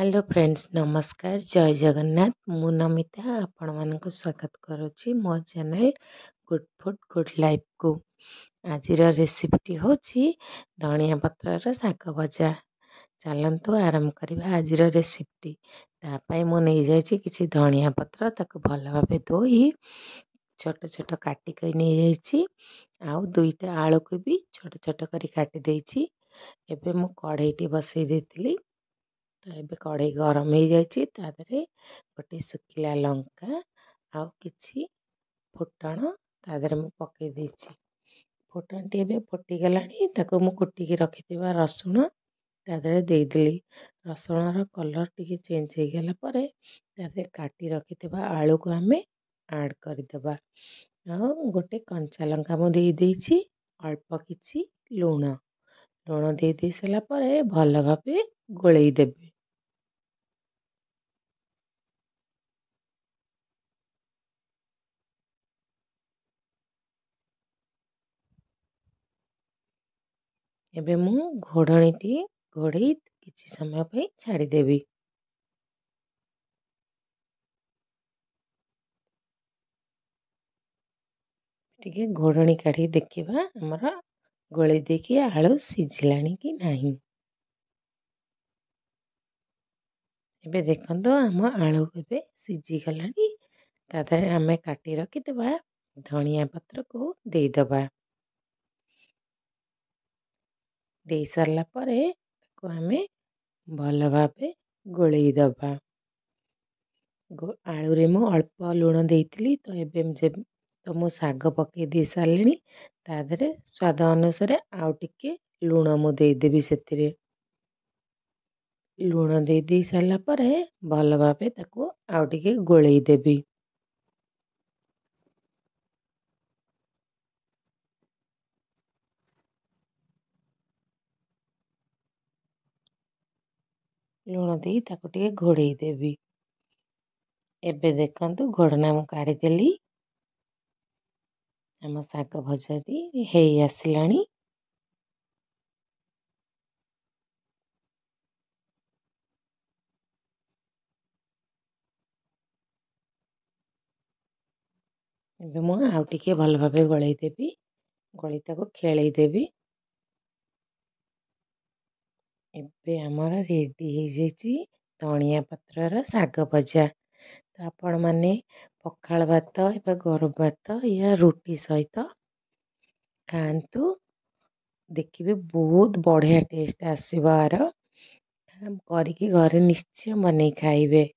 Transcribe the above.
hello friends ନମସ୍କାର ଜୟ ଜଗନ୍ନାଥ ମୁଁ ନମିତା ଆପଣମାନଙ୍କୁ ସ୍ୱାଗତ କରୁଛି ମୋ ଚ୍ୟାନେଲ୍ ଗୁଡ଼୍ ଫୁଡ଼୍ ଗୁଡ଼୍ ଲାଇଫ୍କୁ ଆଜିର ରେସିପିଟି ହେଉଛି ଧଣିଆ ପତ୍ରର ଶାଗ ଭଜା ଚାଲନ୍ତୁ ଆରମ୍ଭ କରିବା ଆଜିର ରେସିପିଟି ତା ପାଇଁ ମୁଁ ନେଇଯାଇଛି କିଛି ଧଣିଆ ପତ୍ର ତାକୁ ଭଲ ଭାବେ ଧୋଇ ଛୋଟ ଛୋଟ କାଟିକି ନେଇଯାଇଛି ଆଉ ଦୁଇଟା ଆଳୁକୁ ବି ଛୋଟ ଛୋଟ କରି କାଟି ଦେଇଛି ଏବେ ମୁଁ କଢ଼େଇଟି ବସାଇ ଦେଇଥିଲି ତ ଏବେ କଢ଼େଇ ଗରମ ହୋଇଯାଇଛି ତା ଦେହରେ ଗୋଟେ ଶୁଖିଲା ଲଙ୍କା ଆଉ କିଛି ଫୁଟଣ ତା ଦେହରେ ମୁଁ ପକାଇ ଦେଇଛି ଫୁଟଣଟି ଏବେ ଫୁଟିଗଲାଣି ତାକୁ ମୁଁ କୁଟିକି ରଖିଥିବା ରସୁଣ ତା ଦେହରେ ଦେଇଦେଲି ରସୁଣର କଲର୍ ଟିକେ ଚେଞ୍ଜ ହୋଇଗଲା ପରେ ତା ଦେହରେ କାଟି ରଖିଥିବା ଆଳୁକୁ ଆମେ ଆଡ଼୍ କରିଦେବା ଆଉ ଗୋଟେ କଞ୍ଚା ଲଙ୍କା ମୁଁ ଦେଇଦେଇଛି ଅଳ୍ପ କିଛି ଲୁଣ ଲୁଣ ଦେଇ ଦେଇ ସାରିଲା ପରେ ଭଲ ଭାବେ ଗୋଳେଇ ଦେବେ एबे मु घोड़नी टी घोड़े किसी समय पर छाड़देवी टे घोड़ी काढ़ देखा आमर गोले देखिए आलु सीझला कि ना ये देखो आम आलु सीझीगला आम काटि रखिदा धनिया पत्र को देदबा ଦେଇସାରିଲା ପରେ ତାକୁ ଆମେ ଭଲ ଭାବେ ଗୋଳେଇ ଦେବା ଆଳୁରେ ମୁଁ ଅଳ୍ପ ଲୁଣ ଦେଇଥିଲି ତ ଏବେ ତ ମୁଁ ଶାଗ ପକାଇ ଦେଇ ସାରିଲିଣି ତା ଦେହରେ ସ୍ୱାଦ ଅନୁସାରେ ଆଉ ଟିକେ ଲୁଣ ମୁଁ ଦେଇଦେବି ସେଥିରେ ଲୁଣ ଦେଇ ଦେଇ ସାରିଲା ପରେ ଭଲ ଭାବେ ତାକୁ ଆଉ ଟିକେ ଗୋଳେଇ ଦେବି ଲୁଣ ଦେଇ ତାକୁ ଟିକେ ଘୋଡ଼େଇ ଦେବି ଏବେ ଦେଖନ୍ତୁ ଘୋଡ଼ଣା ମୁଁ କାଢ଼ିଦେଲି ଆମ ଶାଗ ଭଜାଟି ହେଇ ଆସିଲାଣି ଏବେ ମୁଁ ଆଉ ଟିକିଏ ଭଲ ଭାବେ ଗୋଳେଇ ଦେବି ଗୋଳେଇ ତାକୁ ଖେଳେଇ ଦେବି ଏବେ ଆମର ରେଡ଼ି ହେଇଯାଇଛି ଧଣିଆ ପତ୍ରର ଶାଗ ଭଜା ତ ଆପଣମାନେ ପଖାଳ ଭାତ ବା ଗରମ ଭାତ ୟା ରୁଟି ସହିତ ଖାଆନ୍ତୁ ଦେଖିବେ ବହୁତ ବଢ଼ିଆ ଟେଷ୍ଟ ଆସିବ ଆର କରିକି ଘରେ ନିଶ୍ଚୟ ବନେଇ ଖାଇବେ